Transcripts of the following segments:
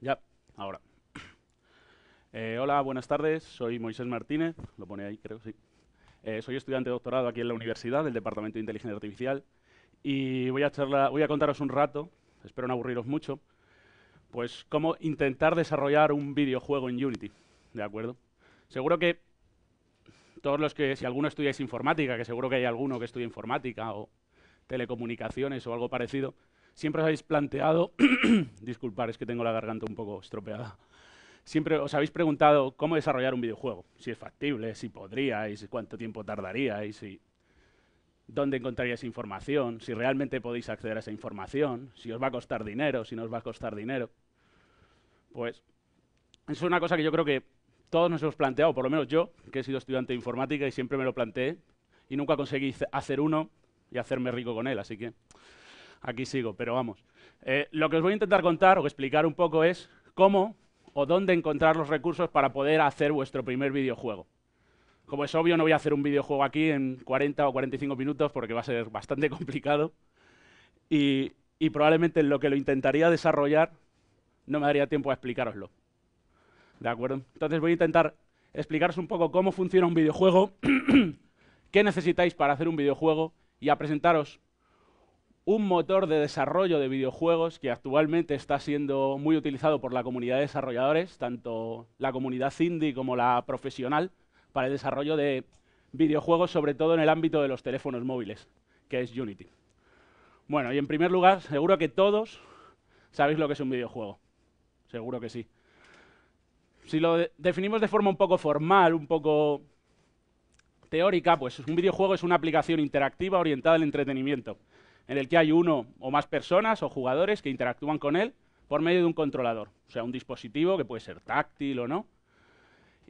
Ya, ahora. Eh, hola, buenas tardes. Soy Moisés Martínez. Lo pone ahí, creo, sí. Eh, soy estudiante de doctorado aquí en la universidad del Departamento de Inteligencia Artificial y voy a, contaros un rato, espero no aburriros mucho, pues cómo intentar desarrollar un videojuego en Unity, ¿de acuerdo? Seguro que todos los que, si alguno estudiáis informática, que seguro que hay alguno que estudia informática o telecomunicaciones o algo parecido, siempre os habéis planteado, disculpar, es que tengo la garganta un poco estropeada, siempre os habéis preguntado cómo desarrollar un videojuego, si es factible, si podríais, cuánto tiempo tardaríais, si dónde encontraríais información, si realmente podéis acceder a esa información, si os va a costar dinero, si nos va a costar dinero. Pues es una cosa que yo creo que todos nos hemos planteado, por lo menos yo, que he sido estudiante de informática y siempre me lo planteé, y nunca conseguí hacer uno y hacerme rico con él, así que aquí sigo, pero vamos. Eh, lo que os voy a intentar contar o explicar un poco es cómo o dónde encontrar los recursos para poder hacer vuestro primer videojuego. Como es obvio, no voy a hacer un videojuego aquí en 40 o 45 minutos porque va a ser bastante complicado. Y, probablemente en lo que lo intentaría desarrollar no me daría tiempo a explicaroslo. ¿De acuerdo? Entonces voy a intentar explicaros un poco cómo funciona un videojuego, qué necesitáis para hacer un videojuego y a presentaros un motor de desarrollo de videojuegos que actualmente está siendo muy utilizado por la comunidad de desarrolladores, tanto la comunidad indie como la profesional, para el desarrollo de videojuegos, sobre todo en el ámbito de los teléfonos móviles, que es Unity. Bueno, y en primer lugar, seguro que todos sabéis lo que es un videojuego. Seguro que sí. Si lo definimos de forma un poco formal, un poco teórica, pues un videojuego es una aplicación interactiva orientada al entretenimiento en el que hay uno o más personas o jugadores que interactúan con él por medio de un controlador, o sea, un dispositivo que puede ser táctil o no,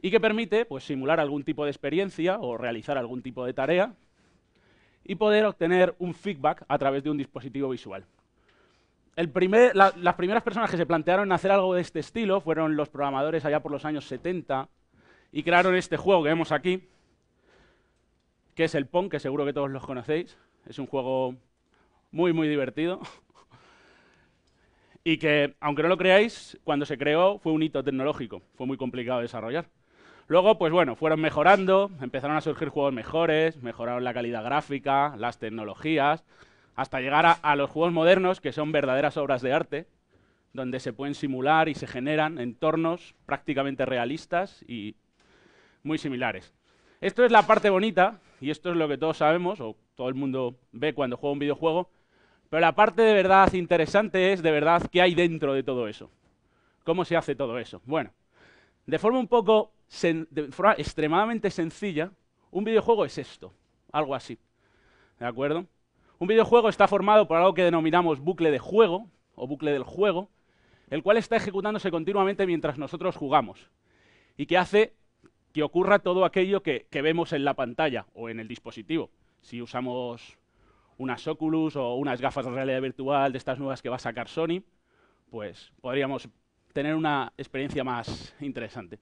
y que permite pues, simular algún tipo de experiencia o realizar algún tipo de tarea y poder obtener un feedback a través de un dispositivo visual. las primeras personas que se plantearon hacer algo de este estilo fueron los programadores allá por los años 70 y crearon este juego que vemos aquí, que es el Pong, que seguro que todos los conocéis. Es un juego muy, muy divertido. Y que, aunque no lo creáis, cuando se creó fue un hito tecnológico, fue muy complicado de desarrollar. Luego, pues bueno, fueron mejorando, empezaron a surgir juegos mejores, mejoraron la calidad gráfica, las tecnologías, hasta llegar a, a, los juegos modernos, que son verdaderas obras de arte, donde se pueden simular y se generan entornos prácticamente realistas y muy similares. Esto es la parte bonita, y esto es lo que todos sabemos, o todo el mundo ve cuando juega un videojuego, pero la parte de verdad interesante es de verdad qué hay dentro de todo eso. ¿Cómo se hace todo eso? Bueno, de forma un poco, de forma extremadamente sencilla, un videojuego es esto, algo así. ¿De acuerdo? Un videojuego está formado por algo que denominamos bucle de juego o bucle del juego, el cual está ejecutándose continuamente mientras nosotros jugamos y que hace que ocurra todo aquello que, vemos en la pantalla o en el dispositivo. Si usamos unas Oculus o unas gafas de realidad virtual de estas nuevas que va a sacar Sony, pues podríamos tener una experiencia más interesante.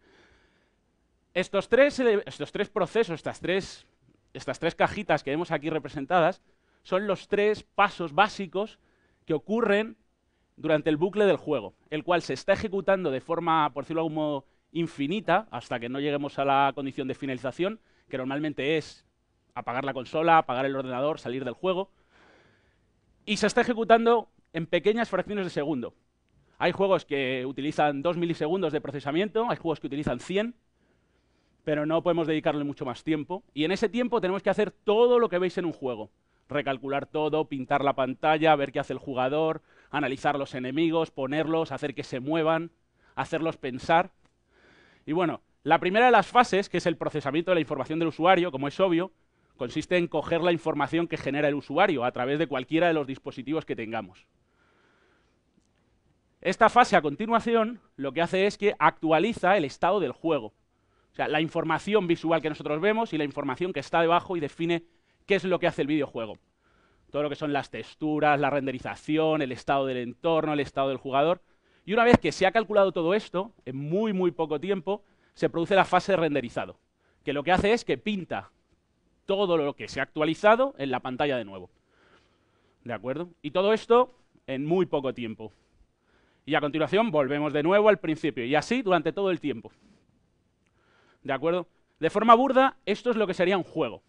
Estos tres, eh, estos tres procesos, estas tres, estas tres cajitas que vemos aquí representadas, son los tres pasos básicos que ocurren durante el bucle del juego, el cual se está ejecutando de forma, por decirlo de algún modo, infinita, hasta que no lleguemos a la condición de finalización, que normalmente es apagar la consola, apagar el ordenador, salir del juego. Y se está ejecutando en pequeñas fracciones de segundo. Hay juegos que utilizan 2 milisegundos de procesamiento, hay juegos que utilizan 100, pero no podemos dedicarle mucho más tiempo. Y en ese tiempo tenemos que hacer todo lo que veis en un juego. Recalcular todo, pintar la pantalla, ver qué hace el jugador, analizar los enemigos, ponerlos, hacer que se muevan, hacerlos pensar. Y bueno, la primera de las fases, que es el procesamiento de la información del usuario, como es obvio, consiste en coger la información que genera el usuario a través de cualquiera de los dispositivos que tengamos. Esta fase a continuación lo que hace es que actualiza el estado del juego. O sea, la información visual que nosotros vemos y la información que está debajo y define qué es lo que hace el videojuego. Todo lo que son las texturas, la renderización, el estado del entorno, el estado del jugador. Y una vez que se ha calculado todo esto, en muy, muy poco tiempo, se produce la fase de renderizado, que lo que hace es que pinta todo lo que se ha actualizado en la pantalla de nuevo. ¿De acuerdo? Y todo esto en muy poco tiempo. Y a continuación volvemos de nuevo al principio, y así durante todo el tiempo. ¿De acuerdo? De forma burda, esto es lo que sería un juego.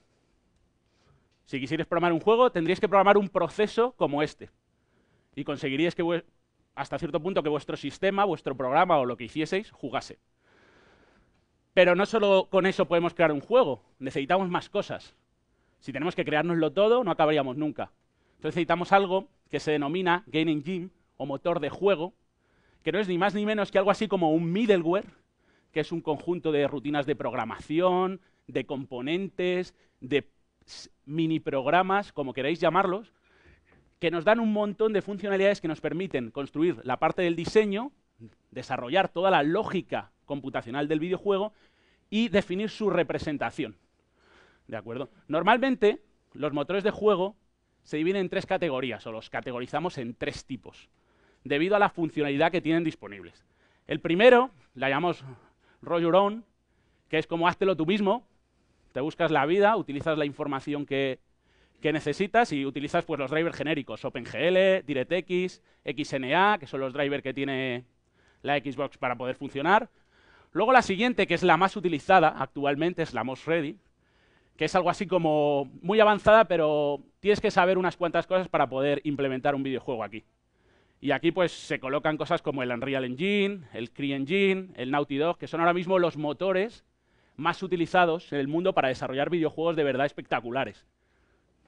Si quisierais programar un juego, tendríais que programar un proceso como este. Y conseguiríais que, hasta cierto punto, que vuestro sistema, vuestro programa o lo que hicieseis, jugase. Pero no solo con eso podemos crear un juego, necesitamos más cosas. Si tenemos que creárnoslo todo, no acabaríamos nunca. Entonces necesitamos algo que se denomina Game Engine o motor de juego, que no es ni más ni menos que algo así como un middleware, que es un conjunto de rutinas de programación, de componentes, de mini programas, como queráis llamarlos, que nos dan un montón de funcionalidades que nos permiten construir la parte del diseño, desarrollar toda la lógica computacional del videojuego y definir su representación. ¿De acuerdo? Normalmente, los motores de juego se dividen en tres categorías, o los categorizamos en tres tipos, debido a la funcionalidad que tienen disponibles. El primero, la llamamos roll your own, que es como háztelo tú mismo, te buscas la vida, utilizas la información que, necesitas y utilizas pues, los drivers genéricos, OpenGL, DirectX, XNA, que son los drivers que tiene la Xbox para poder funcionar, Luego la siguiente, que es la más utilizada actualmente, es la Most Ready, que es algo así como muy avanzada, pero tienes que saber unas cuantas cosas para poder implementar un videojuego aquí. Y aquí pues se colocan cosas como el Unreal Engine, el Cree Engine, el Naughty Dog, que son ahora mismo los motores más utilizados en el mundo para desarrollar videojuegos de verdad espectaculares.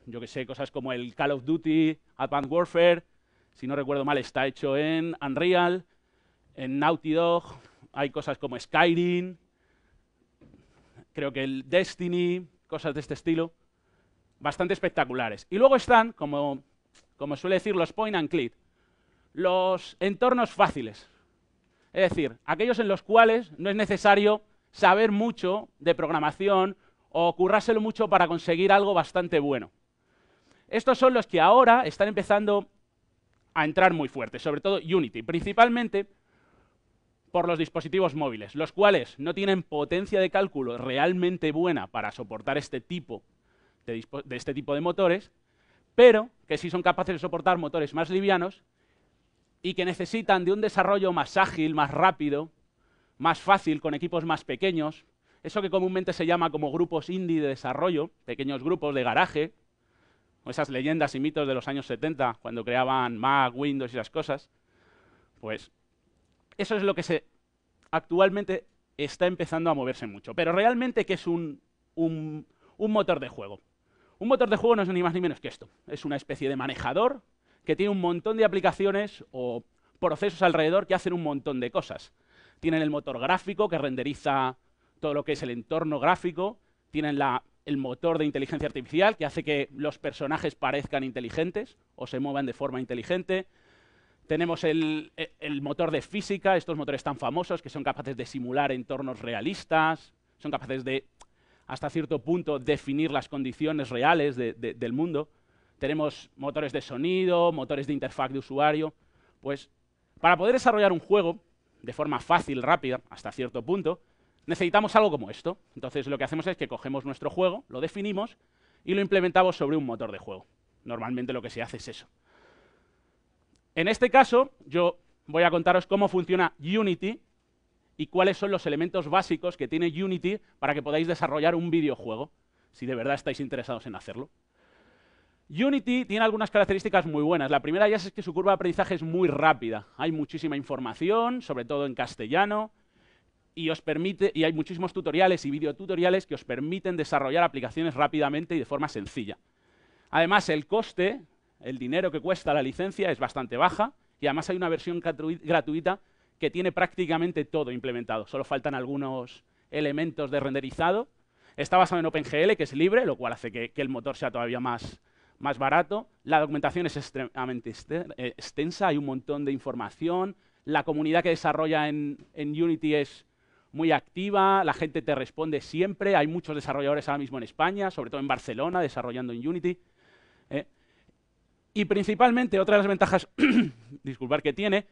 Yo que sé, cosas como el Call of Duty, Advanced Warfare, si no recuerdo mal, está hecho en Unreal, en Naughty Dog, hay cosas como Skyrim, creo que el Destiny, cosas de este estilo, bastante espectaculares. Y luego están, como, como suele decir, los point and click, los entornos fáciles. Es decir, aquellos en los cuales no es necesario saber mucho de programación o currárselo mucho para conseguir algo bastante bueno. Estos son los que ahora están empezando a entrar muy fuerte, sobre todo Unity, principalmente por los dispositivos móviles, los cuales no tienen potencia de cálculo realmente buena para soportar este tipo de, este tipo de motores, pero que sí son capaces de soportar motores más livianos y que necesitan de un desarrollo más ágil, más rápido, más fácil, con equipos más pequeños, eso que comúnmente se llama como grupos indie de desarrollo, pequeños grupos de garaje, o esas leyendas y mitos de los años 70, cuando creaban Mac, Windows y esas cosas, pues eso es lo que se, actualmente está empezando a moverse mucho. Pero realmente, ¿qué es un, motor de juego? Un motor de juego no es ni más ni menos que esto. Es una especie de manejador que tiene un montón de aplicaciones o procesos alrededor que hacen un montón de cosas. Tienen el motor gráfico que renderiza todo lo que es el entorno gráfico, tienen el motor de inteligencia artificial que hace que los personajes parezcan inteligentes o se muevan de forma inteligente, tenemos e, el, motor de física, estos motores tan famosos que son capaces de simular entornos realistas, son capaces de, hasta cierto punto, definir las condiciones reales del mundo. Tenemos motores de sonido, motores de interfaz de usuario. Pues para poder desarrollar un juego de forma fácil, rápida, hasta cierto punto, necesitamos algo como esto. Entonces lo que hacemos es que cogemos nuestro juego, lo definimos y lo implementamos sobre un motor de juego. Normalmente lo que se hace es eso. En este caso, yo voy a contaros cómo funciona Unity y cuáles son los elementos básicos que tiene Unity para que podáis desarrollar un videojuego, si de verdad estáis interesados en hacerlo. Unity tiene algunas características muy buenas. La primera ya es que su curva de aprendizaje es muy rápida. Hay muchísima información, sobre todo en castellano, y, os permite, y hay muchísimos tutoriales y videotutoriales que os permiten desarrollar aplicaciones rápidamente y de forma sencilla. Además, el coste el dinero que cuesta la licencia es bastante baja y además hay una versión gratuita que tiene prácticamente todo implementado. Solo faltan algunos elementos de renderizado. Está basado en OpenGL, que es libre, lo cual hace que, el motor sea todavía más, barato. La documentación es extremadamente eh, extensa, hay un montón de información. La comunidad que desarrolla en Unity es muy activa, la gente te responde siempre. Hay muchos desarrolladores ahora mismo en España, sobre todo en Barcelona, desarrollando en Unity. Y principalmente, otra de las ventajas disculpar, que tiene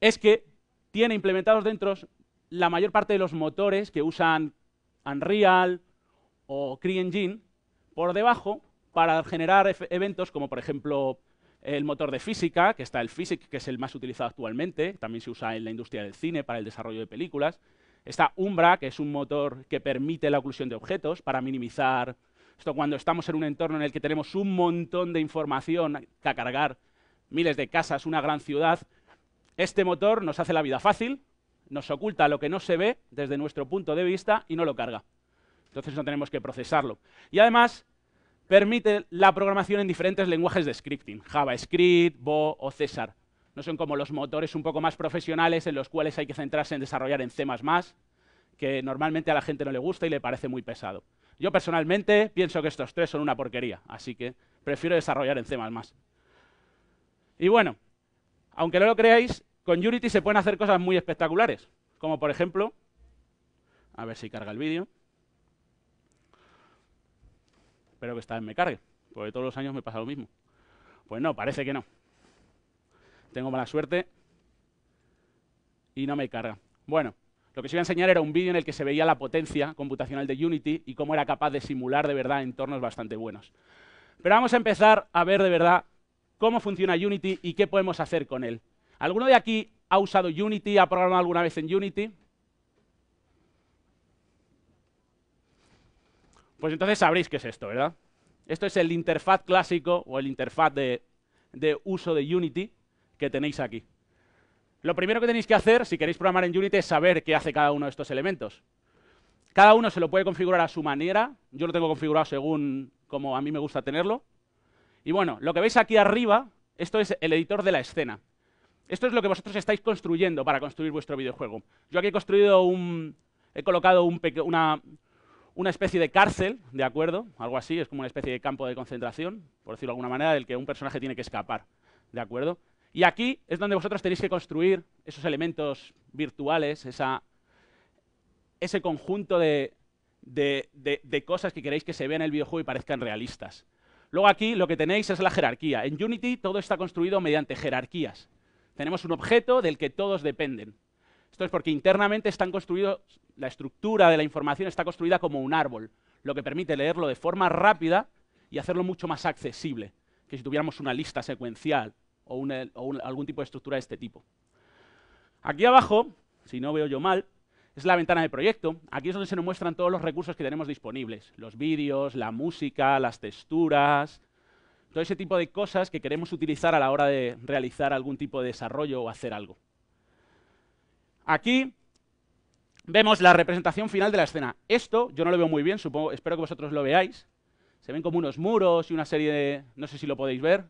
es que tiene implementados dentro la mayor parte de los motores que usan Unreal o Engine por debajo para generar eventos como, por ejemplo, el motor de física, que está el Physic, que es el más utilizado actualmente, también se usa en la industria del cine para el desarrollo de películas. Está Umbra, que es un motor que permite la oclusión de objetos para minimizar esto cuando estamos en un entorno en el que tenemos un montón de información que cargar, miles de casas, una gran ciudad, este motor nos hace la vida fácil, nos oculta lo que no se ve desde nuestro punto de vista y no lo carga. Entonces no tenemos que procesarlo. Y además permite la programación en diferentes lenguajes de scripting, JavaScript, Bo o César. No son como los motores un poco más profesionales en los cuales hay que centrarse en desarrollar en C++, que normalmente a la gente no le gusta y le parece muy pesado. Yo personalmente pienso que estos tres son una porquería, así que prefiero desarrollar en C++. Y bueno, aunque no lo creáis, con Unity se pueden hacer cosas muy espectaculares, como por ejemplo, a ver si carga el vídeo. Espero que esta vez me cargue, porque todos los años me pasa lo mismo. Pues no, parece que no. Tengo mala suerte y no me carga. Bueno, lo que os iba a enseñar era un vídeo en el que se veía la potencia computacional de Unity y cómo era capaz de simular de verdad entornos bastante buenos. Pero vamos a empezar a ver de verdad cómo funciona Unity y qué podemos hacer con él. ¿Alguno de aquí ha usado Unity, ha programado alguna vez en Unity? Pues entonces sabréis qué es esto, ¿verdad? Esto es el interfaz clásico o el interfaz de, de uso de Unity que tenéis aquí. Lo primero que tenéis que hacer, si queréis programar en Unity, es saber qué hace cada uno de estos elementos. Cada uno se lo puede configurar a su manera. Yo lo tengo configurado según como a mí me gusta tenerlo. Y bueno, lo que veis aquí arriba, esto es el editor de la escena. Esto es lo que vosotros estáis construyendo para construir vuestro videojuego. Yo aquí he construido un... He colocado un una, una especie de cárcel, ¿de acuerdo? Algo así, es como una especie de campo de concentración, por decirlo de alguna manera, del que un personaje tiene que escapar, ¿de acuerdo? Y aquí es donde vosotros tenéis que construir esos elementos virtuales, ese conjunto de, cosas que queréis que se vean en el videojuego y parezcan realistas. Luego aquí lo que tenéis es la jerarquía. En Unity todo está construido mediante jerarquías. Tenemos un objeto del que todos dependen. Esto es porque internamente están construidos, la estructura de la información está construida como un árbol, lo que permite leerlo de forma rápida y hacerlo mucho más accesible que si tuviéramos una lista secuencial o, algún tipo de estructura de este tipo. Aquí abajo, si no veo yo mal, es la ventana de proyecto. Aquí es donde se nos muestran todos los recursos que tenemos disponibles. Los vídeos, la música, las texturas, todo ese tipo de cosas que queremos utilizar a la hora de realizar algún tipo de desarrollo o hacer algo. Aquí vemos la representación final de la escena. Esto yo no lo veo muy bien, supongo, espero que vosotros lo veáis. Se ven como unos muros y una serie de... no sé si lo podéis ver,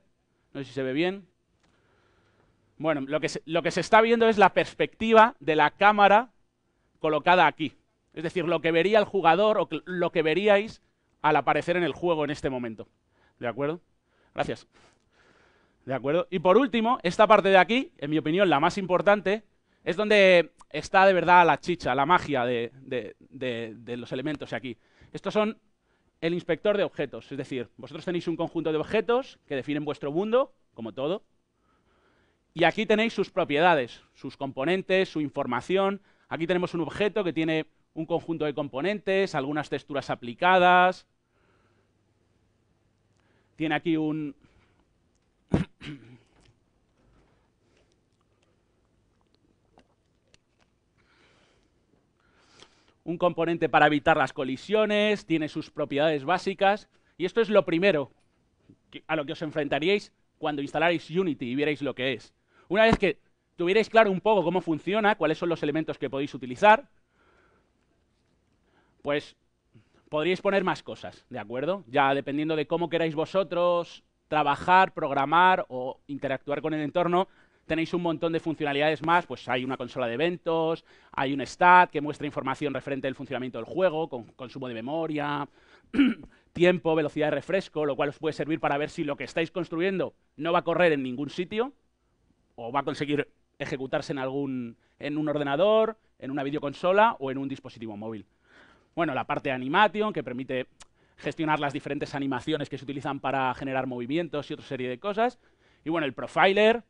no sé si se ve bien. Bueno, lo que, se, está viendo es la perspectiva de la cámara colocada aquí. Es decir, lo que vería el jugador o lo que veríais al aparecer en el juego en este momento. ¿De acuerdo? Gracias. ¿De acuerdo? Y por último, esta parte de aquí, en mi opinión la más importante, es donde está de verdad la chicha, la magia de, de, los elementos aquí. Estos son el inspector de objetos, es decir, vosotros tenéis un conjunto de objetos que definen vuestro mundo, como todo, y aquí tenéis sus propiedades, sus componentes, su información. Aquí tenemos un objeto que tiene un conjunto de componentes, algunas texturas aplicadas. Tiene aquí un... un componente para evitar las colisiones, tiene sus propiedades básicas. Y esto es lo primero a lo que os enfrentaríais cuando instalaréis Unity y vierais lo que es. Una vez que tuvierais claro un poco cómo funciona, cuáles son los elementos que podéis utilizar, pues podríais poner más cosas, ¿de acuerdo? Ya dependiendo de cómo queráis vosotros trabajar, programar o interactuar con el entorno, tenéis un montón de funcionalidades más, pues hay una consola de eventos, hay un stat que muestra información referente al funcionamiento del juego, con consumo de memoria, tiempo, velocidad de refresco, lo cual os puede servir para ver si lo que estáis construyendo no va a correr en ningún sitio o va a conseguir ejecutarse en, algún, en un ordenador, en una videoconsola o en un dispositivo móvil. Bueno, la parte de animation, que permite gestionar las diferentes animaciones que se utilizan para generar movimientos y otra serie de cosas. Y bueno, el profiler,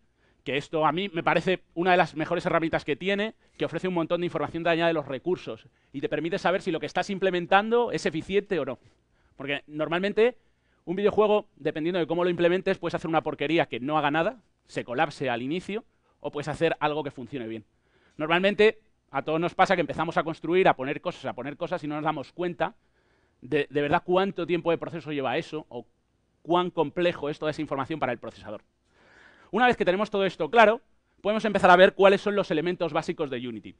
que esto a mí me parece una de las mejores herramientas que tiene, que ofrece un montón de información dañada de los recursos y te permite saber si lo que estás implementando es eficiente o no. Porque normalmente un videojuego, dependiendo de cómo lo implementes, puedes hacer una porquería que no haga nada, se colapse al inicio, o puedes hacer algo que funcione bien. Normalmente a todos nos pasa que empezamos a construir, a poner cosas, a poner cosas y no nos damos cuenta de, de verdad cuánto tiempo de proceso lleva eso o cuán complejo es toda esa información para el procesador. Una vez que tenemos todo esto claro, podemos empezar a ver cuáles son los elementos básicos de Unity.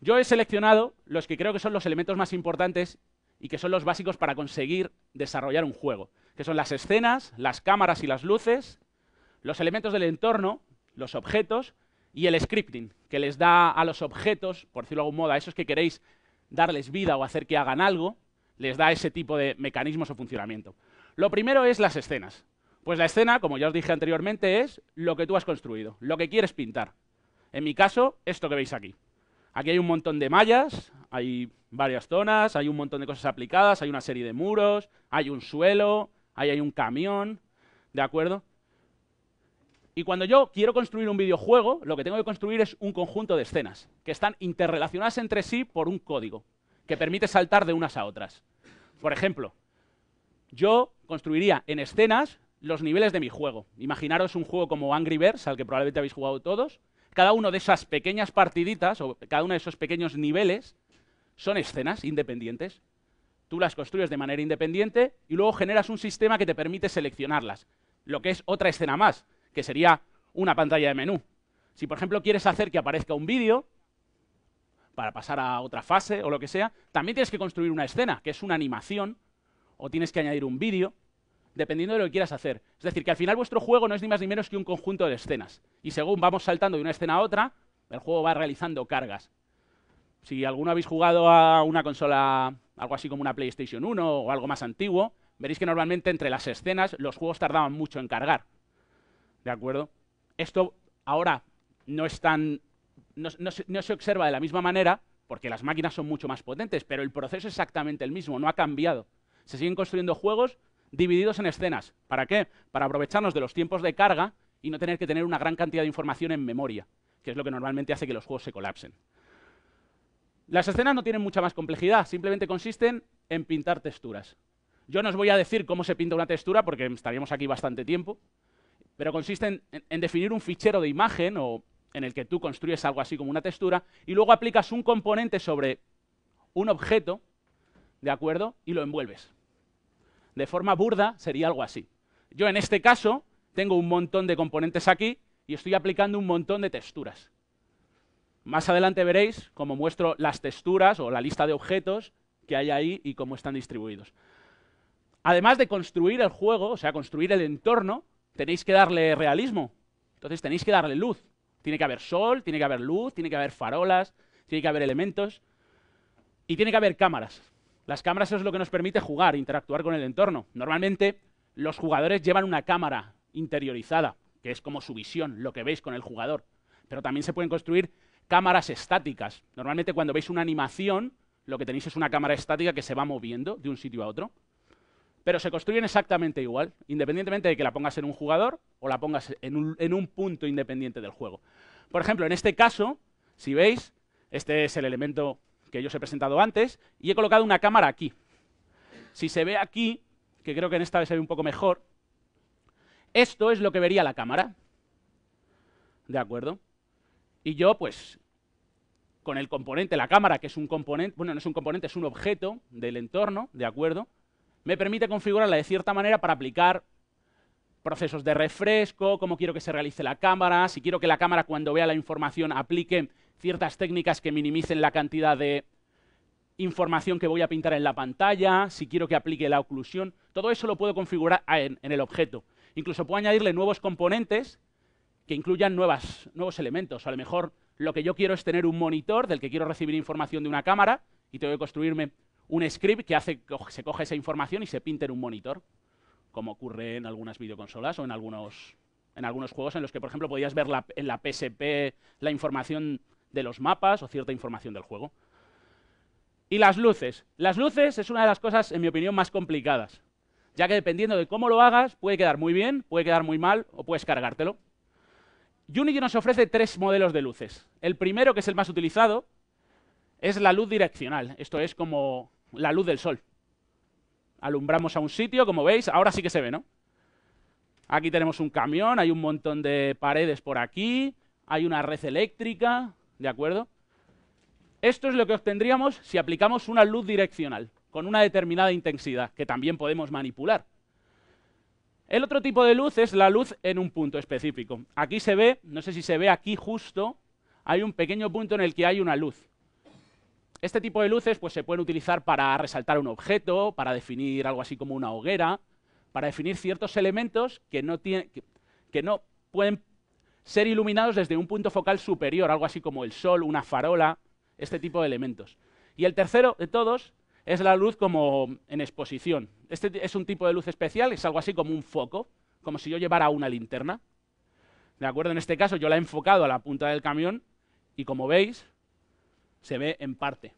Yo he seleccionado los que creo que son los elementos más importantes y que son los básicos para conseguir desarrollar un juego, que son las escenas, las cámaras y las luces, los elementos del entorno, los objetos y el scripting, que les da a los objetos, por decirlo de alguna modo, a esos que queréis darles vida o hacer que hagan algo, les da ese tipo de mecanismos o funcionamiento. Lo primero es las escenas. Pues la escena, como ya os dije anteriormente, es lo que tú has construido, lo que quieres pintar. En mi caso, esto que veis aquí. Aquí hay un montón de mallas, hay varias zonas, hay un montón de cosas aplicadas, hay una serie de muros, hay un suelo, ahí hay un camión, ¿de acuerdo? Y cuando yo quiero construir un videojuego, lo que tengo que construir es un conjunto de escenas, que están interrelacionadas entre sí por un código, que permite saltar de unas a otras. Por ejemplo, yo construiría en escenas los niveles de mi juego. Imaginaros un juego como Angry Birds, al que probablemente habéis jugado todos. Cada una de esas pequeñas partiditas, o cada uno de esos pequeños niveles, son escenas independientes. Tú las construyes de manera independiente y luego generas un sistema que te permite seleccionarlas, lo que es otra escena más que sería una pantalla de menú. Si, por ejemplo, quieres hacer que aparezca un vídeo para pasar a otra fase o lo que sea, también tienes que construir una escena, que es una animación, o tienes que añadir un vídeo, dependiendo de lo que quieras hacer. Es decir, que al final vuestro juego no es ni más ni menos que un conjunto de escenas. Y según vamos saltando de una escena a otra, el juego va realizando cargas. Si alguno habéis jugado a una consola, algo así como una PlayStation 1 o algo más antiguo, veréis que normalmente entre las escenas los juegos tardaban mucho en cargar. ¿De acuerdo? Esto ahora no, no, se observa de la misma manera porque las máquinas son mucho más potentes, pero el proceso es exactamente el mismo, no ha cambiado. Se siguen construyendo juegos divididos en escenas. ¿Para qué? Para aprovecharnos de los tiempos de carga y no tener que tener una gran cantidad de información en memoria, que es lo que normalmente hace que los juegos se colapsen. Las escenas no tienen mucha más complejidad, simplemente consisten en pintar texturas. Yo no os voy a decir cómo se pinta una textura porque estaríamos aquí bastante tiempo, pero consiste en, definir un fichero de imagen o en el que tú construyes algo así como una textura y luego aplicas un componente sobre un objeto, ¿de acuerdo? Y lo envuelves. De forma burda sería algo así. Yo en este caso tengo un montón de componentes aquí y estoy aplicando un montón de texturas. Más adelante veréis cómo muestro las texturas o la lista de objetos que hay ahí y cómo están distribuidos. Además de construir el juego, o sea, construir el entorno, tenéis que darle realismo. Entonces tenéis que darle luz. Tiene que haber sol, tiene que haber luz, tiene que haber farolas, tiene que haber elementos y tiene que haber cámaras. Las cámaras es lo que nos permite jugar, interactuar con el entorno. Normalmente los jugadores llevan una cámara interiorizada, que es como su visión, lo que veis con el jugador. Pero también se pueden construir cámaras estáticas. Normalmente cuando veis una animación, lo que tenéis es una cámara estática que se va moviendo de un sitio a otro pero se construyen exactamente igual, independientemente de que la pongas en un jugador o la pongas en un, punto independiente del juego. Por ejemplo, en este caso, si veis, este es el elemento que yo os he presentado antes, y he colocado una cámara aquí. Si se ve aquí, que creo que en esta vez se ve un poco mejor, esto es lo que vería la cámara. ¿De acuerdo? Y yo, pues, con el componente, la cámara, que es un componente, bueno, no es un componente, es un objeto del entorno, ¿de acuerdo? me permite configurarla de cierta manera para aplicar procesos de refresco, cómo quiero que se realice la cámara, si quiero que la cámara cuando vea la información aplique ciertas técnicas que minimicen la cantidad de información que voy a pintar en la pantalla, si quiero que aplique la oclusión, todo eso lo puedo configurar en, el objeto. Incluso puedo añadirle nuevos componentes que incluyan nuevos elementos. A lo mejor lo que yo quiero es tener un monitor del que quiero recibir información de una cámara y tengo que construirme un script que hace, se coge esa información y se pinta en un monitor, como ocurre en algunas videoconsolas o en algunos, en algunos juegos en los que, por ejemplo, podías ver en la PSP la información de los mapas o cierta información del juego. Y las luces. Las luces es una de las cosas, en mi opinión, más complicadas, ya que dependiendo de cómo lo hagas, puede quedar muy bien, puede quedar muy mal o puedes cargártelo. Unity nos ofrece tres modelos de luces. El primero, que es el más utilizado, es la luz direccional. Esto es como la luz del sol. Alumbramos a un sitio, como veis, ahora sí que se ve, ¿no? Aquí tenemos un camión, hay un montón de paredes por aquí, hay una red eléctrica, ¿de acuerdo? Esto es lo que obtendríamos si aplicamos una luz direccional, con una determinada intensidad, que también podemos manipular. El otro tipo de luz es la luz en un punto específico. Aquí se ve, no sé si se ve aquí justo, hay un pequeño punto en el que hay una luz. Este tipo de luces pues, se pueden utilizar para resaltar un objeto, para definir algo así como una hoguera, para definir ciertos elementos que no, pueden ser iluminados desde un punto focal superior, algo así como el sol, una farola, este tipo de elementos. Y el tercero de todos es la luz como en exposición. Este es un tipo de luz especial, es algo así como un foco, como si yo llevara una linterna. De acuerdo, en este caso yo la he enfocado a la punta del camión y como veis, se ve en parte.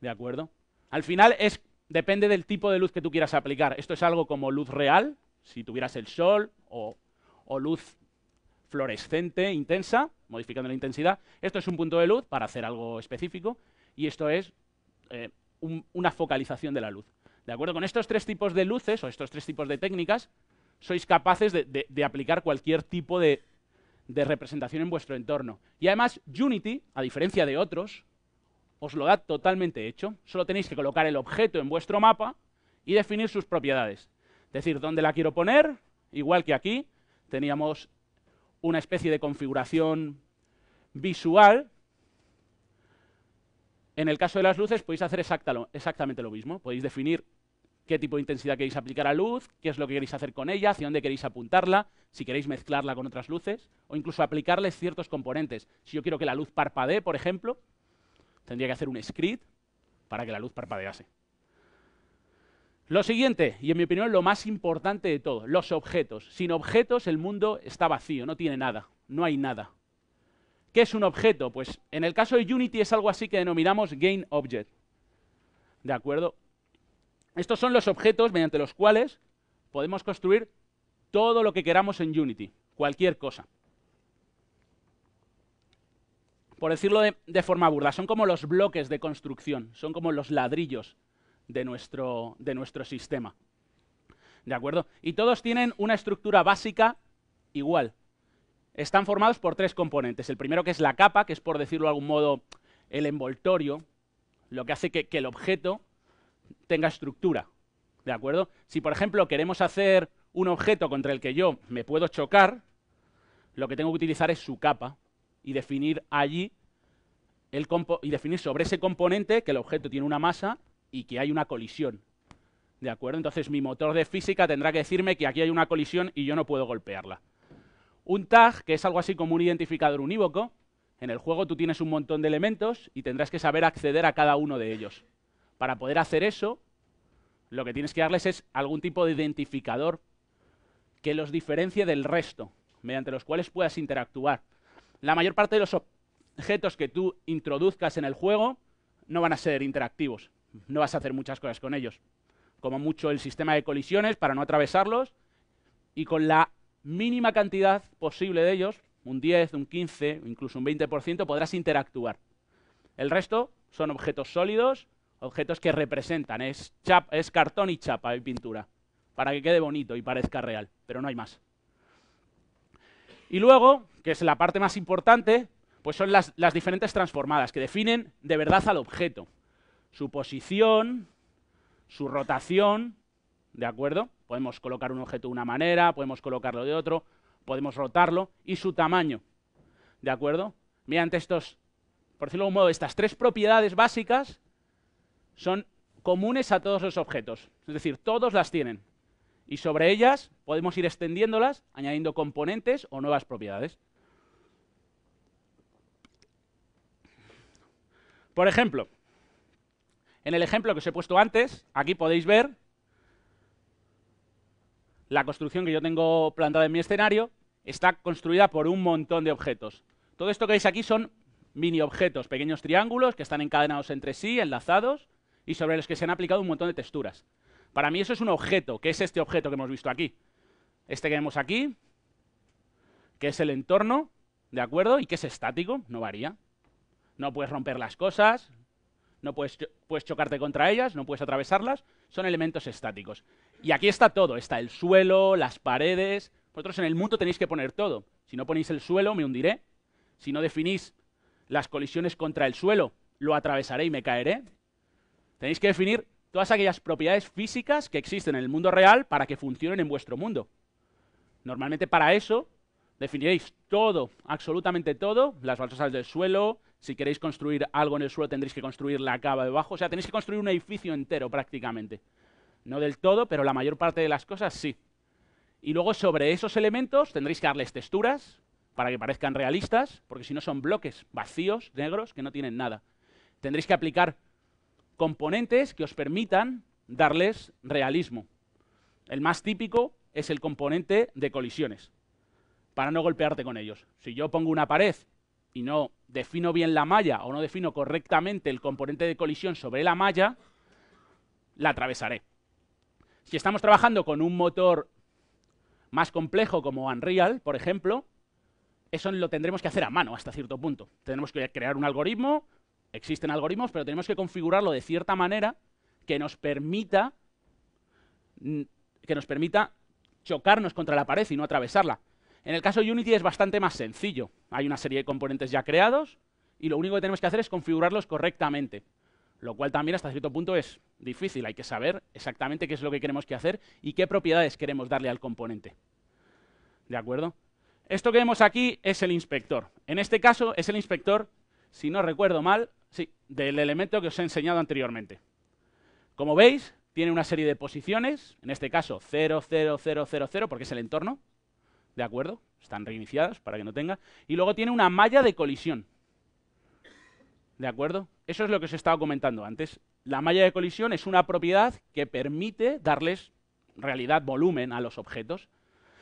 ¿De acuerdo? Al final es, depende del tipo de luz que tú quieras aplicar. Esto es algo como luz real, si tuvieras el sol, o, luz fluorescente intensa, modificando la intensidad. Esto es un punto de luz para hacer algo específico y esto es eh, una focalización de la luz. De acuerdo con estos tres tipos de luces o estos tres tipos de técnicas, sois capaces de, aplicar cualquier tipo de representación en vuestro entorno. Y además, Unity, a diferencia de otros, os lo da totalmente hecho. Solo tenéis que colocar el objeto en vuestro mapa y definir sus propiedades. Es decir, dónde la quiero poner, igual que aquí, teníamos una especie de configuración visual. En el caso de las luces podéis hacer exactamente lo mismo. Podéis definir qué tipo de intensidad queréis aplicar a luz, qué es lo que queréis hacer con ella, hacia dónde queréis apuntarla, si queréis mezclarla con otras luces, o incluso aplicarles ciertos componentes. Si yo quiero que la luz parpadee, por ejemplo, tendría que hacer un script para que la luz parpadease. Lo siguiente, y en mi opinión lo más importante de todo, los objetos. Sin objetos el mundo está vacío, no tiene nada, no hay nada. ¿Qué es un objeto? Pues en el caso de Unity es algo así que denominamos Game Object. ¿De acuerdo? Estos son los objetos mediante los cuales podemos construir todo lo que queramos en Unity, cualquier cosa por decirlo de, forma burda, son como los bloques de construcción, son como los ladrillos de nuestro, de nuestro sistema. ¿De acuerdo? Y todos tienen una estructura básica igual. Están formados por tres componentes. El primero que es la capa, que es por decirlo de algún modo el envoltorio, lo que hace que el objeto tenga estructura. ¿De acuerdo? Si, por ejemplo, queremos hacer un objeto contra el que yo me puedo chocar, lo que tengo que utilizar es su capa, y definir allí el y definir sobre ese componente que el objeto tiene una masa y que hay una colisión. ¿De acuerdo? Entonces mi motor de física tendrá que decirme que aquí hay una colisión y yo no puedo golpearla. Un tag, que es algo así como un identificador unívoco, en el juego tú tienes un montón de elementos y tendrás que saber acceder a cada uno de ellos. Para poder hacer eso, lo que tienes que darles es algún tipo de identificador que los diferencie del resto, mediante los cuales puedas interactuar la mayor parte de los objetos que tú introduzcas en el juego no van a ser interactivos. No vas a hacer muchas cosas con ellos. Como mucho el sistema de colisiones para no atravesarlos y con la mínima cantidad posible de ellos, un 10, un 15, incluso un 20%, podrás interactuar. El resto son objetos sólidos, objetos que representan. Es, es cartón y chapa y pintura, para que quede bonito y parezca real, pero no hay más. Y luego, que es la parte más importante, pues son las, diferentes transformadas que definen de verdad al objeto. Su posición, su rotación, ¿de acuerdo? Podemos colocar un objeto de una manera, podemos colocarlo de otro, podemos rotarlo, y su tamaño, ¿de acuerdo? Mediante estos, por decirlo de modo, estas tres propiedades básicas son comunes a todos los objetos, es decir, todos las tienen y sobre ellas podemos ir extendiéndolas, añadiendo componentes o nuevas propiedades. Por ejemplo, en el ejemplo que os he puesto antes, aquí podéis ver la construcción que yo tengo plantada en mi escenario, está construida por un montón de objetos. Todo esto que veis aquí son mini objetos, pequeños triángulos que están encadenados entre sí, enlazados, y sobre los que se han aplicado un montón de texturas. Para mí eso es un objeto, que es este objeto que hemos visto aquí. Este que vemos aquí, que es el entorno, ¿de acuerdo? Y que es estático, no varía. No puedes romper las cosas, no puedes, puedes chocarte contra ellas, no puedes atravesarlas, son elementos estáticos. Y aquí está todo, está el suelo, las paredes. Vosotros en el mundo tenéis que poner todo. Si no ponéis el suelo, me hundiré. Si no definís las colisiones contra el suelo, lo atravesaré y me caeré. Tenéis que definir todas aquellas propiedades físicas que existen en el mundo real para que funcionen en vuestro mundo. Normalmente para eso definiréis todo, absolutamente todo, las baldosas del suelo, si queréis construir algo en el suelo tendréis que construir la cava debajo, o sea, tenéis que construir un edificio entero prácticamente. No del todo, pero la mayor parte de las cosas sí. Y luego sobre esos elementos tendréis que darles texturas para que parezcan realistas, porque si no son bloques vacíos, negros, que no tienen nada. Tendréis que aplicar componentes que os permitan darles realismo. El más típico es el componente de colisiones, para no golpearte con ellos. Si yo pongo una pared y no defino bien la malla o no defino correctamente el componente de colisión sobre la malla, la atravesaré. Si estamos trabajando con un motor más complejo como Unreal, por ejemplo, eso lo tendremos que hacer a mano hasta cierto punto. Tenemos que crear un algoritmo, Existen algoritmos, pero tenemos que configurarlo de cierta manera que nos permita mm, que nos permita chocarnos contra la pared y no atravesarla. En el caso de Unity es bastante más sencillo. Hay una serie de componentes ya creados y lo único que tenemos que hacer es configurarlos correctamente, lo cual también hasta cierto punto es difícil. Hay que saber exactamente qué es lo que queremos que hacer y qué propiedades queremos darle al componente. ¿De acuerdo? Esto que vemos aquí es el inspector. En este caso es el inspector, si no recuerdo mal, Sí, del elemento que os he enseñado anteriormente. Como veis, tiene una serie de posiciones, en este caso 0, 0, 0, 0, 0, porque es el entorno, ¿de acuerdo? Están reiniciadas para que no tenga. Y luego tiene una malla de colisión, ¿de acuerdo? Eso es lo que os he estado comentando antes. La malla de colisión es una propiedad que permite darles, realidad, volumen a los objetos.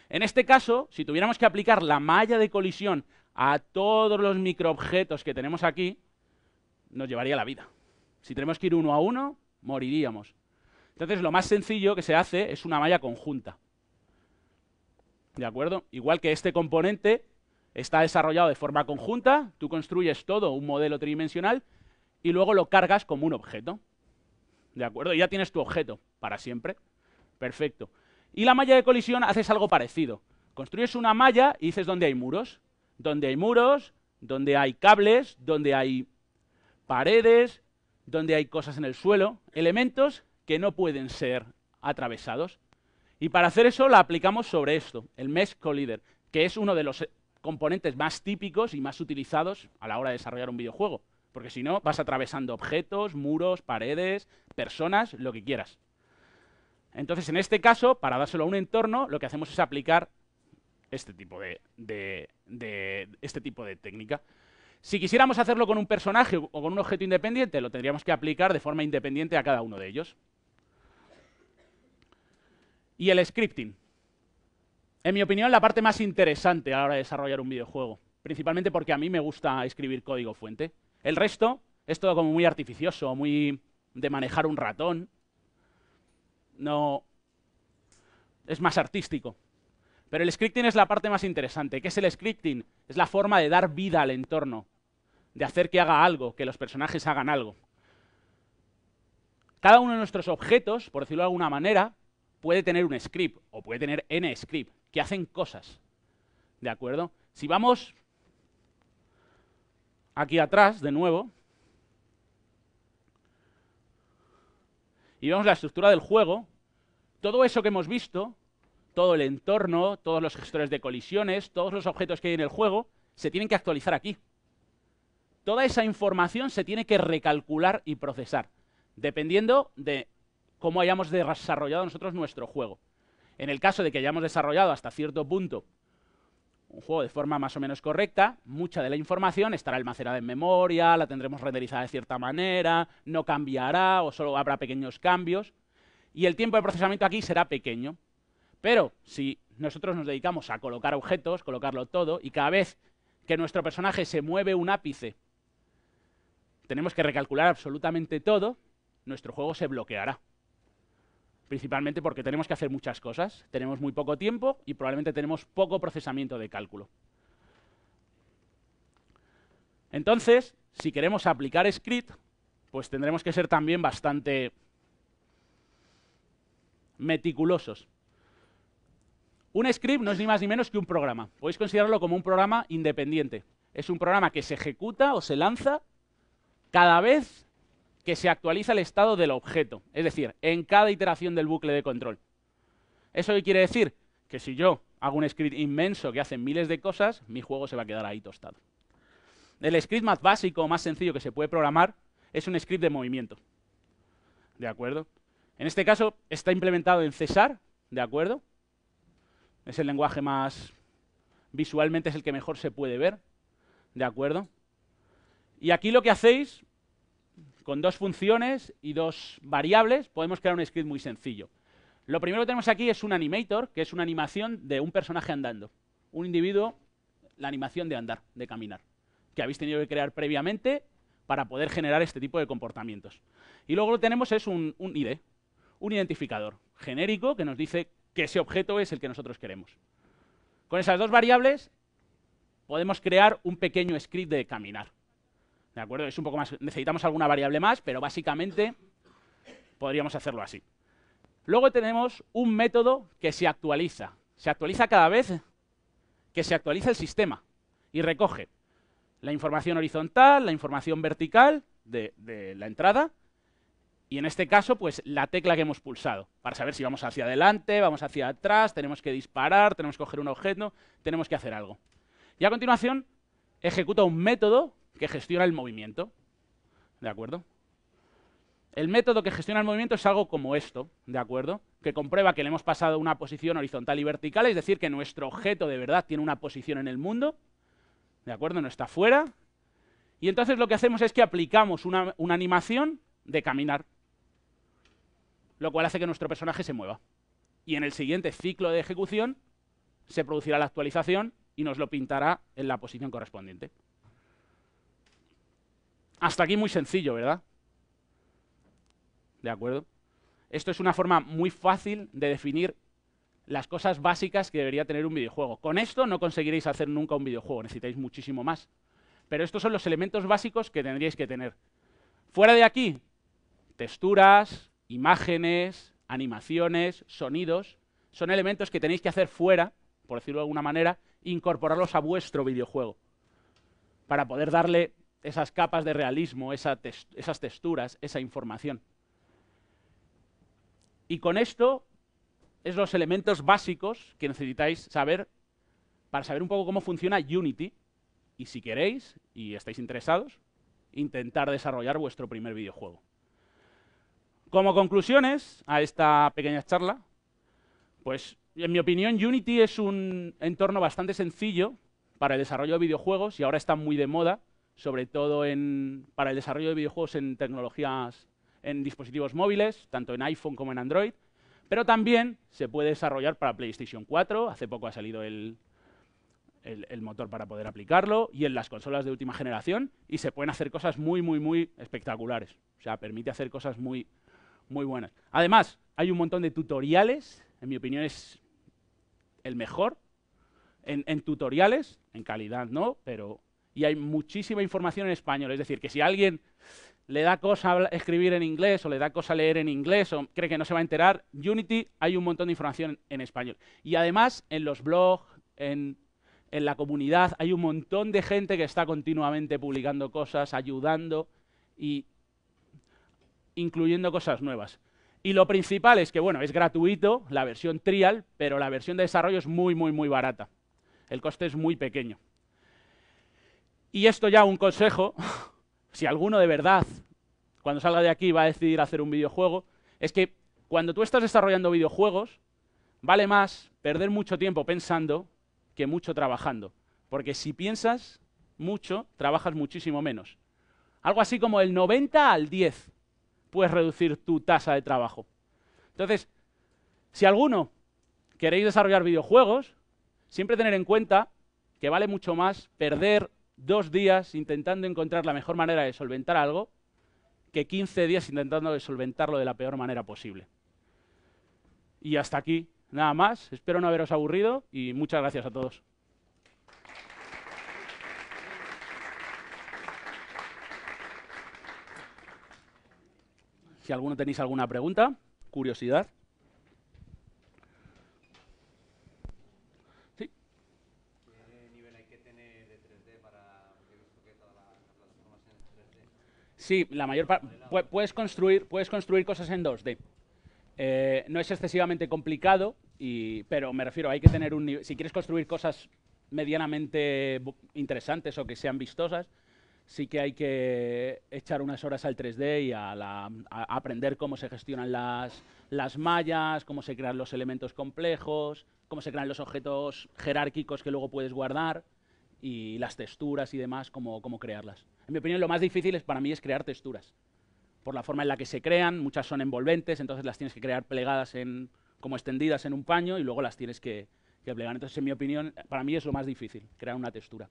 En este caso, si tuviéramos que aplicar la malla de colisión a todos los microobjetos que tenemos aquí, nos llevaría la vida. Si tenemos que ir uno a uno, moriríamos. Entonces, lo más sencillo que se hace es una malla conjunta. ¿De acuerdo? Igual que este componente está desarrollado de forma conjunta, tú construyes todo un modelo tridimensional y luego lo cargas como un objeto. ¿De acuerdo? Y ya tienes tu objeto para siempre. Perfecto. Y la malla de colisión haces algo parecido. Construyes una malla y dices dónde hay muros. Donde hay muros, donde hay cables, donde hay paredes, donde hay cosas en el suelo, elementos que no pueden ser atravesados. Y para hacer eso la aplicamos sobre esto, el mesh collider, que es uno de los eh, componentes más típicos y más utilizados a la hora de desarrollar un videojuego. Porque si no, vas atravesando objetos, muros, paredes, personas, lo que quieras. Entonces, en este caso, para dárselo a un entorno, lo que hacemos es aplicar este tipo de, de este tipo de técnica. Si quisiéramos hacerlo con un personaje o con un objeto independiente, lo tendríamos que aplicar de forma independiente a cada uno de ellos. Y el scripting. En mi opinión, la parte más interesante a la hora de desarrollar un videojuego, principalmente porque a mí me gusta escribir código fuente. El resto es todo como muy artificioso, muy de manejar un ratón. No... Es más artístico. Pero el scripting es la parte más interesante. ¿Qué es el scripting? Es la forma de dar vida al entorno, de hacer que haga algo, que los personajes hagan algo. Cada uno de nuestros objetos, por decirlo de alguna manera, puede tener un script o puede tener n script que hacen cosas. ¿De acuerdo? Si vamos aquí atrás de nuevo y vemos la estructura del juego, todo eso que hemos visto todo el entorno, todos los gestores de colisiones, todos los objetos que hay en el juego, se tienen que actualizar aquí. Toda esa información se tiene que recalcular y procesar, dependiendo de cómo hayamos desarrollado nosotros nuestro juego. En el caso de que hayamos desarrollado hasta cierto punto un juego de forma más o menos correcta, mucha de la información estará almacenada en memoria, la tendremos renderizada de cierta manera, no cambiará o solo habrá pequeños cambios. Y el tiempo de procesamiento aquí será pequeño. Pero si nosotros nos dedicamos a colocar objetos, colocarlo todo, y cada vez que nuestro personaje se mueve un ápice, tenemos que recalcular absolutamente todo, nuestro juego se bloqueará. Principalmente porque tenemos que hacer muchas cosas, tenemos muy poco tiempo y probablemente tenemos poco procesamiento de cálculo. Entonces, si queremos aplicar script, pues tendremos que ser también bastante meticulosos. Un script no es ni más ni menos que un programa. Podéis considerarlo como un programa independiente. Es un programa que se ejecuta o se lanza cada vez que se actualiza el estado del objeto, es decir, en cada iteración del bucle de control. ¿Eso qué quiere decir? Que si yo hago un script inmenso que hace miles de cosas, mi juego se va a quedar ahí tostado. El script más básico, más sencillo que se puede programar, es un script de movimiento. ¿De acuerdo? En este caso, está implementado en César. ¿de acuerdo? Es el lenguaje más... Visualmente es el que mejor se puede ver, ¿de acuerdo? Y aquí lo que hacéis, con dos funciones y dos variables, podemos crear un script muy sencillo. Lo primero que tenemos aquí es un animator, que es una animación de un personaje andando. Un individuo, la animación de andar, de caminar, que habéis tenido que crear previamente para poder generar este tipo de comportamientos. Y luego lo tenemos es un, un ID, un identificador genérico que nos dice que ese objeto es el que nosotros queremos. Con esas dos variables podemos crear un pequeño script de caminar. ¿De acuerdo? Es un poco más, necesitamos alguna variable más, pero básicamente podríamos hacerlo así. Luego tenemos un método que se actualiza. Se actualiza cada vez que se actualiza el sistema y recoge la información horizontal, la información vertical de, de la entrada y en este caso, pues la tecla que hemos pulsado, para saber si vamos hacia adelante, vamos hacia atrás, tenemos que disparar, tenemos que coger un objeto, tenemos que hacer algo. Y a continuación, ejecuta un método que gestiona el movimiento. ¿De acuerdo? El método que gestiona el movimiento es algo como esto, ¿de acuerdo? Que comprueba que le hemos pasado una posición horizontal y vertical, es decir, que nuestro objeto de verdad tiene una posición en el mundo, ¿de acuerdo? No está fuera. Y entonces lo que hacemos es que aplicamos una, una animación de caminar, lo cual hace que nuestro personaje se mueva. Y en el siguiente ciclo de ejecución se producirá la actualización y nos lo pintará en la posición correspondiente. Hasta aquí muy sencillo, ¿verdad? ¿De acuerdo? Esto es una forma muy fácil de definir las cosas básicas que debería tener un videojuego. Con esto no conseguiréis hacer nunca un videojuego, necesitáis muchísimo más. Pero estos son los elementos básicos que tendríais que tener. Fuera de aquí, texturas, imágenes, animaciones, sonidos, son elementos que tenéis que hacer fuera, por decirlo de alguna manera, incorporarlos a vuestro videojuego, para poder darle esas capas de realismo, esas texturas, esa información. Y con esto es los elementos básicos que necesitáis saber para saber un poco cómo funciona Unity y si queréis y estáis interesados, intentar desarrollar vuestro primer videojuego. Como conclusiones a esta pequeña charla, pues en mi opinión Unity es un entorno bastante sencillo para el desarrollo de videojuegos y ahora está muy de moda, sobre todo para el desarrollo de videojuegos en tecnologías, en dispositivos móviles, tanto en iPhone como en Android, pero también se puede desarrollar para PlayStation 4, hace poco ha salido el, el motor para poder aplicarlo, y en las consolas de última generación, y se pueden hacer cosas muy, muy, muy espectaculares. O sea, permite hacer cosas muy muy buenas. Además, hay un montón de tutoriales, en mi opinión es el mejor, en, tutoriales, en calidad no, pero... Y hay muchísima información en español, es decir, que si alguien le da cosa escribir en inglés o le da cosa leer en inglés o cree que no se va a enterar, Unity hay un montón de información en, español. Y además en los blogs, en, en la comunidad, hay un montón de gente que está continuamente publicando cosas, ayudando y incluyendo cosas nuevas. Y lo principal es que, bueno, es gratuito la versión trial, pero la versión de desarrollo es muy, muy, muy barata. El coste es muy pequeño. Y esto ya un consejo, si alguno de verdad, cuando salga de aquí, va a decidir hacer un videojuego, es que cuando tú estás desarrollando videojuegos, vale más perder mucho tiempo pensando que mucho trabajando. Porque si piensas mucho, trabajas muchísimo menos. Algo así como el 90 al 10 puedes reducir tu tasa de trabajo. Entonces, si alguno queréis desarrollar videojuegos, siempre tener en cuenta que vale mucho más perder dos días intentando encontrar la mejor manera de solventar algo que 15 días intentando solventarlo de la peor manera posible. Y hasta aquí, nada más. Espero no haberos aburrido y muchas gracias a todos. Si alguno tenéis alguna pregunta, curiosidad. ¿Sí? ¿Qué nivel hay que tener de 3D para que todas las plataformas en 3D? Sí, la mayor parte. Puedes construir, puedes construir cosas en 2D. Eh, no es excesivamente complicado, y, pero me refiero, hay que tener un nivel. Si quieres construir cosas medianamente interesantes o que sean vistosas, sí que hay que echar unas horas al 3D y a, aprender cómo se gestionan las, mallas, cómo se crean los elementos complejos, cómo se crean los objetos jerárquicos que luego puedes guardar y las texturas y demás, cómo, crearlas. En mi opinión, lo más difícil es, para mí es crear texturas. Por la forma en la que se crean, muchas son envolventes, entonces las tienes que crear plegadas como extendidas en un paño y luego las tienes que, que plegar. Entonces, en mi opinión, para mí es lo más difícil, crear una textura.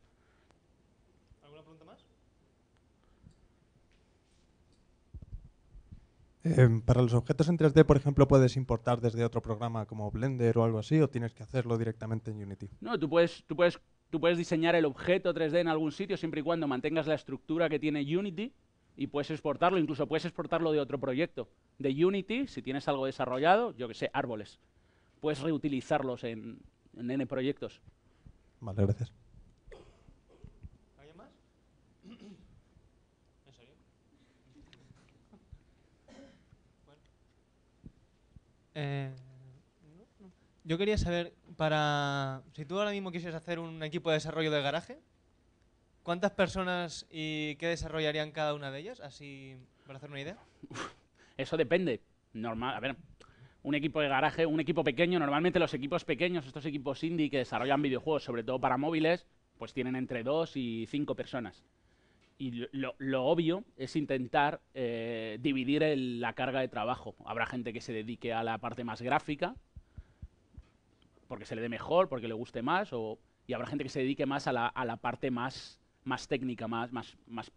Em, para los objetos en 3D, por ejemplo, puedes importar desde otro programa como Blender o algo así, o tienes que hacerlo directamente en Unity. No, tú puedes, tú puedes, tú puedes diseñar el objeto 3D en algún sitio siempre y cuando mantengas la estructura que tiene Unity y puedes exportarlo, incluso puedes exportarlo de otro proyecto. De Unity, si tienes algo desarrollado, yo que sé, árboles, puedes reutilizarlos en, en N proyectos. Vale, gracias. Eh, yo quería saber, para si tú ahora mismo quisieras hacer un equipo de desarrollo de garaje, ¿cuántas personas y qué desarrollarían cada una de ellas? Así, para hacer una idea. eso depende. Normal, a ver, un equipo de garaje, un equipo pequeño, normalmente los equipos pequeños, estos equipos indie que desarrollan videojuegos, sobre todo para móviles, pues tienen entre dos y cinco personas y lo, obvio es intentar eh, dividir la carga de trabajo. Habrá gente que se dedique a la parte más gráfica, porque se le dé mejor, porque le guste más, y habrá gente que se dedique más a la, a la parte más, más técnica, más, más, más,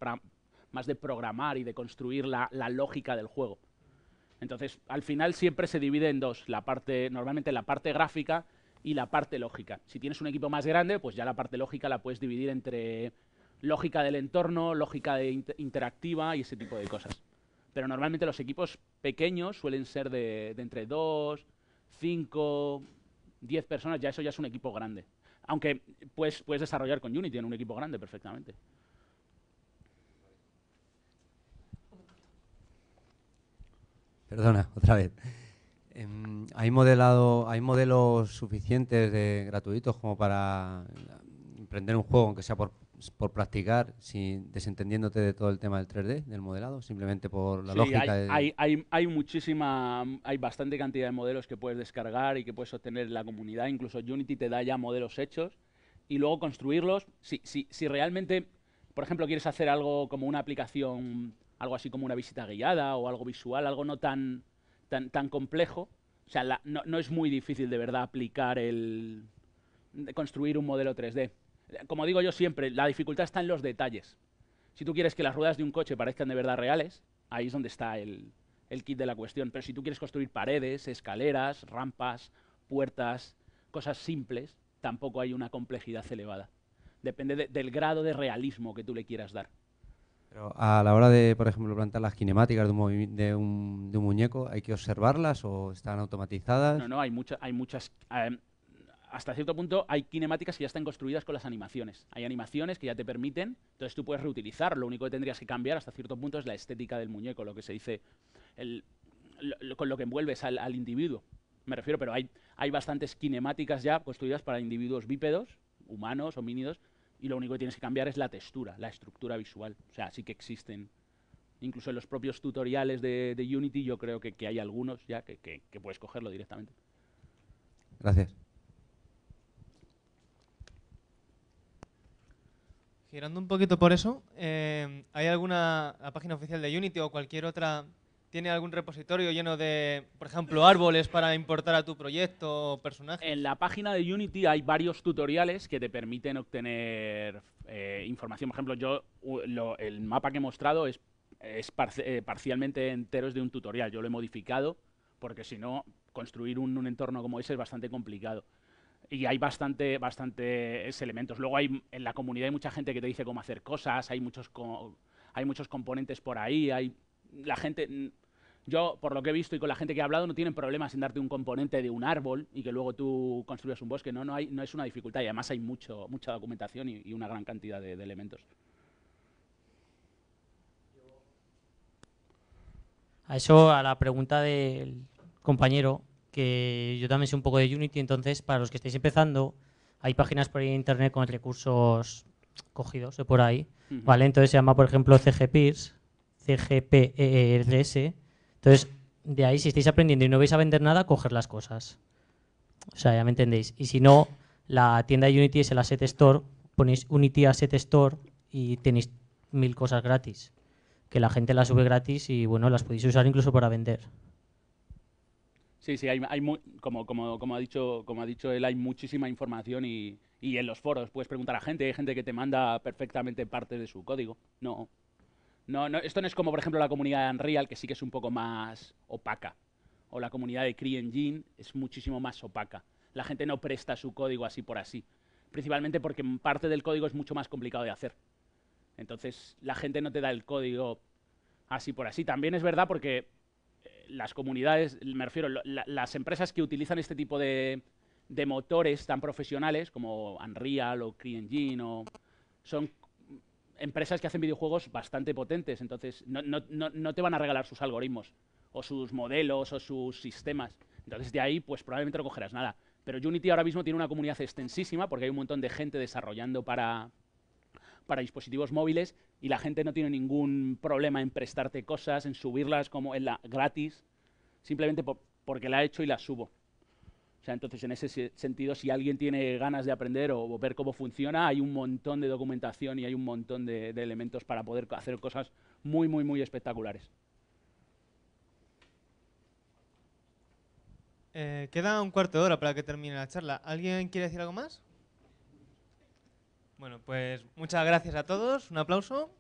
más, de programar y de construir la, la, lógica del juego. Entonces, al final siempre se divide en dos, la parte, normalmente la parte gráfica y la parte lógica. Si tienes un equipo más grande, pues ya la parte lógica la puedes dividir entre lógica del entorno, lógica de interactiva y ese tipo de cosas. Pero normalmente los equipos pequeños suelen ser de, entre 2, 5, 10 personas, ya eso ya es un equipo grande. Aunque puedes, puedes desarrollar con Unity en un equipo grande perfectamente. Perdona, otra vez. Em, ¿Hay, modelado, ¿Hay modelos suficientes de gratuitos como para emprender un juego, aunque sea por, pues, por practicar, sin desentendiéndote de todo el tema del 3D, del modelado, simplemente por la lógica. Hay, de... hay, hay, muchísima, hay bastante cantidad de modelos que puedes descargar y que puedes obtener en la comunidad. Incluso Unity te da ya modelos hechos y luego construirlos. Si, si, si realmente, por ejemplo, quieres hacer algo como una aplicación, algo así como una visita guiada o algo visual, algo no tan, tan, tan complejo, o sea, no, es muy difícil de verdad aplicar el. construir un modelo 3D. Como digo yo siempre, la dificultad está en los detalles. Si tú quieres que las ruedas de un coche parezcan de verdad reales, ahí es donde está el, kit de la cuestión. Pero si tú quieres construir paredes, escaleras, rampas, puertas, cosas simples, tampoco hay una complejidad elevada. Depende del grado de realismo que tú le quieras dar. Pero a la hora de, por ejemplo, plantar las cinemáticas de un, de muñeco, ¿hay que observarlas o están automatizadas? No, no, hay, mucha, hay muchas... Eh, hasta cierto punto hay kinemáticas que ya están construidas con las animaciones. Hay animaciones que ya te permiten, entonces tú puedes reutilizar. Lo único que tendrías que cambiar hasta cierto punto es la estética del muñeco, lo que se dice, con lo que envuelves al, individuo. Me refiero, pero hay, hay bastantes kinemáticas ya construidas para individuos bípedos, humanos, homínidos, y lo único que tienes que cambiar es la textura, la estructura visual. O sea, sí que existen. Incluso en los propios tutoriales de, Unity yo creo que, hay algunos ya que puedes cogerlo directamente. Gracias. Girando un poquito por eso, em, ¿hay alguna la página oficial de Unity o cualquier otra? ¿Tiene algún repositorio lleno de, por ejemplo, árboles para importar a tu proyecto o personaje? En la página de Unity hay varios tutoriales que te permiten obtener eh, información. Por ejemplo, yo el mapa que he mostrado es, eh, parcialmente entero es de un tutorial. Yo lo he modificado porque si no, construir un entorno como ese es bastante complicado y hay bastante, bastantes elementos. Luego hay en la comunidad hay mucha gente que te dice cómo hacer cosas, hay muchos, hay muchos componentes por ahí, hay la gente... Yo, por lo que he visto y con la gente que he hablado, no tienen problemas en darte un componente de un árbol y que luego tú construyas un bosque. No, no, hay, no es una dificultad y además hay mucho, mucha documentación y, una gran cantidad de elementos. A eso, a la pregunta del compañero, yo también sé un poco de Unity, entonces para los que estáis empezando, hay páginas por ahí en internet con recursos cogidos de por ahí, ¿vale? Entonces se llama, por ejemplo, CGPeers, CGPERS. Entonces, de ahí, si estáis aprendiendo y no vais a vender nada, coger las cosas. O sea, ya me entendéis. Y si no, la tienda de Unity es el Asset Store, ponéis Unity Asset Store y tenéis mil cosas gratis, que la gente las sube gratis y, bueno, las podéis usar incluso para vender. Sí, sí, hay, como, ha dicho, como ha dicho él, hay muchísima información y, en los foros puedes preguntar a gente, hay gente que te manda perfectamente parte de su código. No, no, esto no es como, por ejemplo, la comunidad de Unreal, que sí que es un poco más opaca, o la comunidad de Cree es muchísimo más opaca. La gente no presta su código así por así, principalmente porque parte del código es mucho más complicado de hacer. Entonces, la gente no te da el código así por así. También es verdad porque las comunidades, me refiero, las empresas que utilizan este tipo de, motores tan profesionales como Unreal o CryEngine o, son empresas que hacen videojuegos bastante potentes, entonces no, no, te van a regalar sus algoritmos o sus modelos o sus sistemas. Entonces de ahí pues probablemente no cogerás nada. Pero Unity ahora mismo tiene una comunidad extensísima porque hay un montón de gente desarrollando para, para dispositivos móviles y la gente no tiene ningún problema en prestarte cosas, en subirlas como en la gratis, simplemente porque la he hecho y la subo. O sea, entonces en ese sentido, si alguien tiene ganas de aprender o, ver cómo funciona, hay un montón de documentación y hay un montón de, elementos para poder hacer cosas muy, muy, muy espectaculares. Eh, queda un cuarto de hora para que termine la charla. ¿Alguien quiere decir algo más? Bueno, pues muchas gracias a todos. Un aplauso.